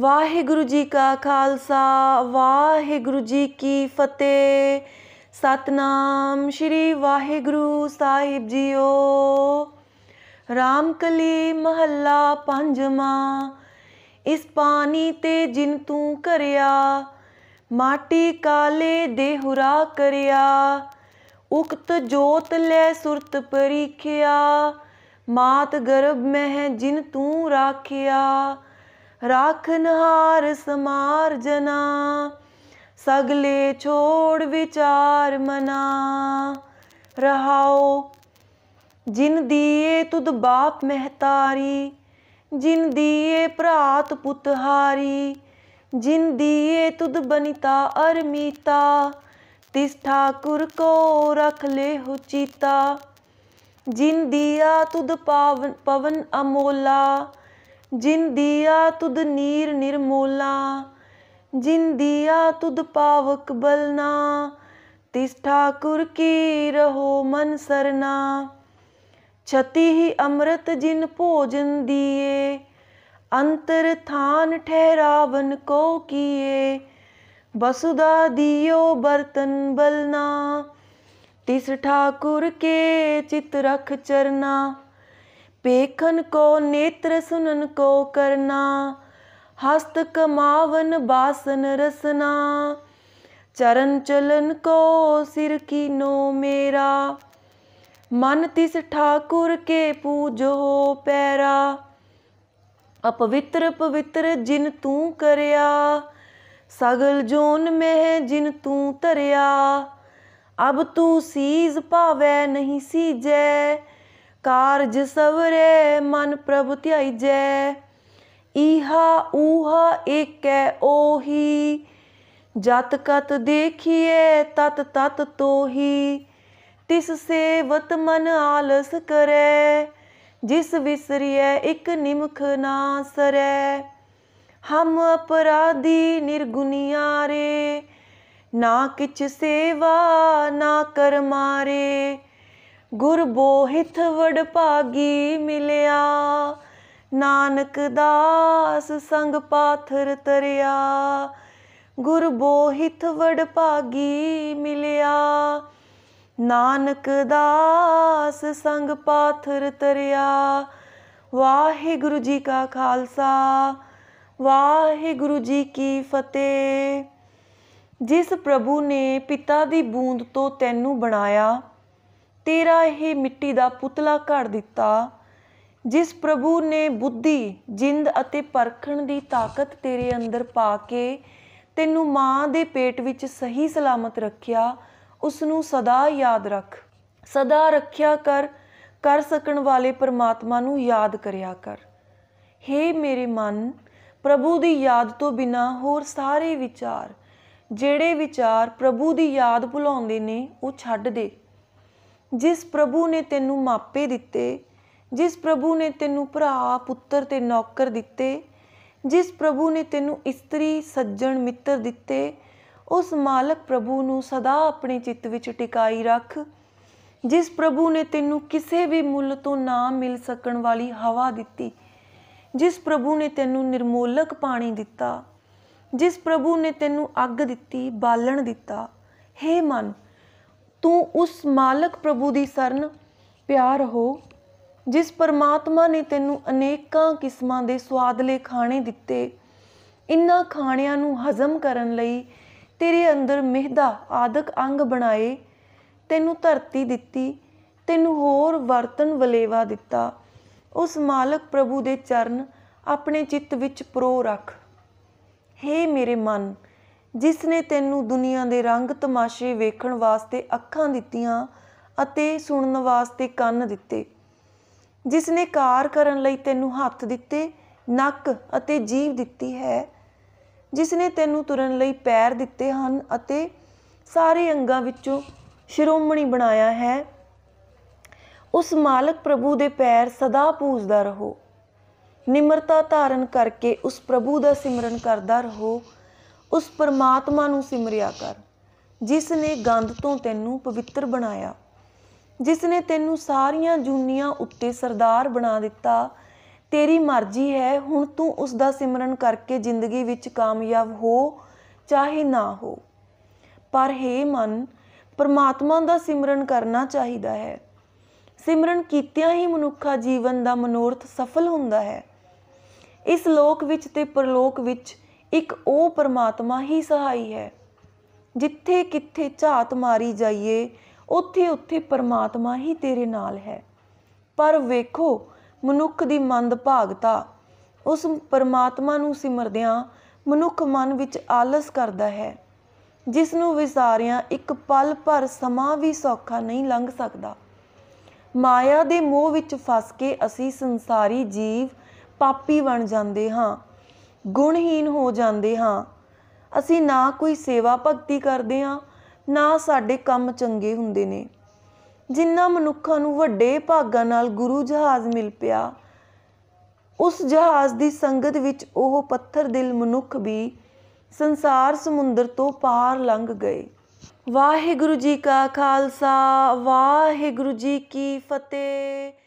ਵਾਹਿਗੁਰੂ ਜੀ ਕਾ ਖਾਲਸਾ ਵਾਹਿਗੁਰੂ ਜੀ ਕੀ ਫਤਿਹ ਸਤਨਾਮ ਸ਼੍ਰੀ ਵਾਹਿਗੁਰੂ ਸਾਹਿਬ ਜੀਓ ਰਾਮਕਲੀ ਮਹੱਲਾ ਪੰਜਵਾਂ ਇਸ ਪਾਣੀ ਤੇ ਜਿਨ ਤੂੰ ਕਰਿਆ ਮਾਟੀ ਕਾਲੇ ਦੇਹੁਰਾ ਕਰਿਆ ਉਕਤ ਜੋਤ ਲੈ ਸੁਰਤ ਪਰੀਖਿਆ ਮਾਤ ਗਰਭ ਮਹਿ ਜਿਨ ਤੂੰ ਰਾਖਿਆ ਰਾਖਨਹਾਰ ਸਮਾਰ ਜਨਾ ਸਗਲੇ ਛੋੜ ਵਿਚਾਰ ਮਨਾ ਰਹਾਓ ਜਿਨ ਦੀਏ ਤੁਧ ਬਾਪ ਮਹਤਾਰੀ ਜਿਨ ਦੀਏ ਭਰਾਤ ਹਾਰੀ ਜਿਨ ਦੀਏ ਤੁਧ ਬਨਿਤਾ ਅਰਮੀਤਾ ਤਿਸ ਠਾਕੁਰ ਕੋ ਰਖ ਲੈ ਹੁਚੀਤਾ ਜਿਨ ਦੀਆ ਤੁਧ ਪਾਵਨ ਪਵਨ ਅਮੋਲਾ जिन दिया तुद नीर निर्मूला जिन दिया तुद पावक बलना तिस ठाकुर की रहो मन सरना छति ही अमृत जिन भोजन दिए अंतर थान ठहरावन को किए बसुदा दियो बर्तन बलना तिस ठाकुर के चित रख चरना पेखन को नेत्र सुनन को करना हस्त कमावन बासन रसना चरण चलन को सिर की नो मेरा मन तिस ठाकुर के पूजो पैरा अपवित्र पवित्र जिन तू करया सगल जोन में जिन तू तरया अब तू सीज पावे नहीं सीजै ਕਾਰਜ ਸਵਰੇ ਮਨ ਪ੍ਰਭ ਧਿਆਈਜੈ ਈਹਾ ਊਹਾ ਏਕੈ ਓਹੀ ਜਤ ਕਤ ਦੇਖੀਏ ਤਤ ਤਤ ਤੋਹੀ ਤਿਸ ਸੇਵਤ ਮਨ ਆਲਸ ਕਰੈ ਜਿਸ ਵਿਸਰੀਐ ਇਕ ਨਿਮਖ ਨਾ ਸਰੈ ਹਮ ਅਪਰਾਧੀ ਨਿਰਗੁਨੀਆਂ ਰੇ ਨਾ ਕਿਛ ਸੇਵਾ ਨਾ ਕਰਮਾਰੇ ਗੁਰ ਬੋਹਿਥ ਵਡ ਭਾਗੀ ਮਿਲਿਆ ਨਾਨਕ ਦਾਸ ਸੰਗ ਪਾਥਰ ਤਰਿਆ ਗੁਰ ਬੋਹਿਥ ਵਡ ਭਾਗੀ ਮਿਲਿਆ ਨਾਨਕ ਦਾਸ ਸੰਗ ਪਾਥਰ ਤਰਿਆ ਵਾਹਿਗੁਰੂ ਜੀ ਕਾ ਖਾਲਸਾ ਵਾਹਿਗੁਰੂ ਜੀ ਕੀ ਫਤਿਹ ਜਿਸ ਪ੍ਰਭੂ ਨੇ ਪਿਤਾ ਦੀ ਬੂੰਦ ਤੋਂ ਤੈਨੂੰ ਬਣਾਇਆ ਤੇਰਾ ਇਹ ਮਿੱਟੀ ਦਾ ਪੁਤਲਾ ਘੜ ਦਿੱਤਾ ਜਿਸ ਪ੍ਰਭੂ ਨੇ ਬੁੱਧੀ ਜਿੰਦ ਅਤੇ ਪਰਖਣ ਦੀ ਤਾਕਤ ਤੇਰੇ ਅੰਦਰ ਪਾ ਕੇ ਤੈਨੂੰ ਮਾਂ ਦੇ ਪੇਟ ਵਿੱਚ ਸਹੀ ਸਲਾਮਤ ਰੱਖਿਆ ਉਸ ਨੂੰ ਸਦਾ ਯਾਦ ਰੱਖ ਸਦਾ ਰੱਖਿਆ ਕਰ ਕਰ ਸਕਣ ਵਾਲੇ ਪਰਮਾਤਮਾ ਨੂੰ ਯਾਦ ਕਰਿਆ ਕਰ हे ਮੇਰੇ ਮਨ ਪ੍ਰਭੂ ਦੀ ਯਾਦ ਤੋਂ ਬਿਨਾ ਹੋਰ ਸਾਰੇ ਵਿਚਾਰ ਜਿਹੜੇ ਵਿਚਾਰ ਪ੍ਰਭੂ ਦੀ ਯਾਦ ਭੁਲਾਉਂਦੇ ਨੇ ਉਹ ਛੱਡ ਦੇ ਜਿਸ ਪ੍ਰਭੂ ਨੇ ਤੈਨੂੰ ਮਾਪੇ ਦਿੱਤੇ ਜਿਸ ਪ੍ਰਭੂ ਨੇ ਤੈਨੂੰ ਭਰਾ ਪੁੱਤਰ ਤੇ ਨੌਕਰ ਦਿੱਤੇ ਜਿਸ ਪ੍ਰਭੂ ਨੇ ਤੈਨੂੰ ਇਸਤਰੀ ਸੱਜਣ ਮਿੱਤਰ ਦਿੱਤੇ ਉਸ ਮਾਲਕ ਪ੍ਰਭੂ ਨੂੰ ਸਦਾ ਆਪਣੇ ਚਿੱਤ ਵਿੱਚ ਟਿਕਾਈ ਰੱਖ ਜਿਸ ਪ੍ਰਭੂ ਨੇ ਤੈਨੂੰ ਕਿਸੇ ਵੀ ਮੁੱਲ ਤੋਂ ਨਾ ਮਿਲ ਸਕਣ ਵਾਲੀ ਹਵਾ ਦਿੱਤੀ ਜਿਸ ਪ੍ਰਭੂ ਨੇ ਤੈਨੂੰ ਨਿਰਮੋਲਕ ਪਾਣੀ ਦਿੱਤਾ ਜਿਸ ਪ੍ਰਭੂ ਨੇ ਤੈਨੂੰ ਅੱਗ ਦਿੱਤੀ ਬਾਲਣ ਦਿੱਤਾ हे ਮਨ ਤੂੰ ਉਸ ਮਾਲਕ ਪ੍ਰਭੂ ਦੀ ਸਰਨ ਪਿਆਰ ਹੋ ਜਿਸ ਪਰਮਾਤਮਾ ਨੇ ਤੈਨੂੰ ਅਨੇਕਾਂ ਕਿਸਮਾਂ ਦੇ ਸਵਾਦਲੇ ਖਾਣੇ ਦਿੱਤੇ ਇਨ੍ਹਾਂ ਖਾਣਿਆਂ ਨੂੰ ਹਜ਼ਮ ਕਰਨ ਲਈ ਤੇਰੇ ਅੰਦਰ ਮਿਹਦਾ ਆਦਿਕ ਅੰਗ ਬਣਾਏ ਤੈਨੂੰ ਧਰਤੀ ਦਿੱਤੀ ਤੈਨੂੰ ਹੋਰ ਵਰਤਨ ਵਲੇਵਾ ਦਿੱਤਾ ਉਸ ਮਾਲਕ ਪ੍ਰਭੂ ਦੇ ਚਰਨ ਆਪਣੇ ਚਿੱਤ ਵਿੱਚ ਪ੍ਰੋ ਰੱਖ ਹੇ ਮੇਰੇ ਮਨ ਜਿਸ ਨੇ ਤੈਨੂੰ ਦੁਨੀਆ ਦੇ ਰੰਗ ਤਮਾਸ਼ੇ ਵੇਖਣ ਵਾਸਤੇ ਅੱਖਾਂ ਦਿੱਤੀਆਂ ਅਤੇ ਸੁਣਨ ਵਾਸਤੇ ਕੰਨ ਦਿੱਤੇ ਜਿਸ ਨੇ ਕਾਰ ਕਰਨ ਲਈ ਤੈਨੂੰ ਹੱਥ ਦਿੱਤੇ ਨੱਕ ਅਤੇ ਜੀਭ ਦਿੱਤੀ ਹੈ ਜਿਸ ਨੇ ਤੈਨੂੰ ਤੁਰਨ ਲਈ ਪੈਰ ਦਿੱਤੇ ਹਨ ਅਤੇ ਸਾਰੇ ਅੰਗਾਂ ਵਿੱਚੋਂ ਸ਼੍ਰੋਮਣੀ ਬਣਾਇਆ ਹੈ ਉਸ ਮਾਲਕ ਪ੍ਰਭੂ ਦੇ ਪੈਰ ਸਦਾ ਪੂਜਦਾ ਰਹੋ ਨਿਮਰਤਾ ਧਾਰਨ ਕਰਕੇ ਉਸ ਪ੍ਰਭੂ ਦਾ ਸਿਮਰਨ ਕਰਦਾ ਰਹੋ ਉਸ ਪਰਮਾਤਮਾ ਨੂੰ ਸਿਮਰਿਆ ਕਰ ਜਿਸ ਨੇ ਗੰਦ ਤੋਂ ਤੈਨੂੰ ਪਵਿੱਤਰ ਬਣਾਇਆ ਜਿਸ ਨੇ ਤੈਨੂੰ ਸਾਰੀਆਂ ਜੁਨੀਆਂ ਉੱਤੇ ਸਰਦਾਰ ਬਣਾ ਦਿੱਤਾ ਤੇਰੀ ਮਰਜ਼ੀ ਹੈ ਹੁਣ ਤੂੰ ਉਸ ਦਾ ਸਿਮਰਨ ਕਰਕੇ ਜ਼ਿੰਦਗੀ ਵਿੱਚ ਕਾਮਯਾਬ ਹੋ ਚਾਹੇ ਨਾ ਹੋ ਪਰ हे ਮਨ ਪਰਮਾਤਮਾ ਦਾ ਸਿਮਰਨ ਕਰਨਾ ਚਾਹੀਦਾ ਹੈ ਸਿਮਰਨ ਕੀਤਿਆਂ ਹੀ ਮਨੁੱਖਾ ਜੀਵਨ ਦਾ ਮਨੋਰਥ ਸਫਲ ਹੁੰਦਾ ਹੈ ਇਸ ਲੋਕ ਵਿੱਚ ਤੇ ਪਰਲੋਕ ਵਿੱਚ ਇੱਕ ਉਹ ਪਰਮਾਤਮਾ ਹੀ ਸਹਾਈ ਹੈ ਜਿੱਥੇ ਕਿੱਥੇ ਝਾਤ ਮਾਰੀ ਜਾਈਏ ਉੱਥੇ ਉੱਥੇ ਪਰਮਾਤਮਾ ਹੀ ਤੇਰੇ ਨਾਲ ਹੈ ਪਰ ਵੇਖੋ ਮਨੁੱਖ ਦੀ ਮੰਦ ਭਾਗਤਾ ਉਸ ਪਰਮਾਤਮਾ ਨੂੰ ਸਿਮਰਦਿਆਂ ਮਨੁੱਖ ਮਨ ਵਿੱਚ ਆਲਸ ਕਰਦਾ ਹੈ ਜਿਸ ਨੂੰ ਵਿਸਾਰਿਆਂ ਇੱਕ ਪਲ ਭਰ ਸਮਾਂ ਵੀ ਸੌਖਾ ਨਹੀਂ ਲੰਘ ਸਕਦਾ ਮਾਇਆ ਦੇ ਮੋਹ ਵਿੱਚ ਫਸ ਕੇ ਅਸੀਂ ਸੰਸਾਰੀ ਜੀਵ ਪਾਪੀ ਬਣ ਜਾਂਦੇ ਹਾਂ ਗੁਣਹੀਨ ਹੋ ਜਾਂਦੇ ਹਾਂ ਅਸੀਂ ਨਾ ਕੋਈ ਸੇਵਾ ਭਗਤੀ ਕਰਦੇ ਹਾਂ ਨਾ ਸਾਡੇ ਕੰਮ ਚੰਗੇ ਹੁੰਦੇ ਨੇ ਜਿੰਨਾ ਮਨੁੱਖਾਂ ਨੂੰ ਵੱਡੇ ਭਾਗਾਂ ਨਾਲ ਗੁਰੂ ਜਹਾਜ਼ ਮਿਲ ਪਿਆ ਉਸ ਜਹਾਜ਼ ਦੀ ਸੰਗਤ ਵਿੱਚ ਉਹ ਪੱਥਰ ਦਿਲ ਮਨੁੱਖ ਵੀ ਸੰਸਾਰ ਸਮੁੰਦਰ ਤੋਂ ਪਾਰ ਲੰਘ ਗਏ ਵਾਹਿਗੁਰੂ ਜੀ ਕਾ ਖਾਲਸਾ ਵਾਹਿਗੁਰੂ ਜੀ ਕੀ ਫਤਿਹ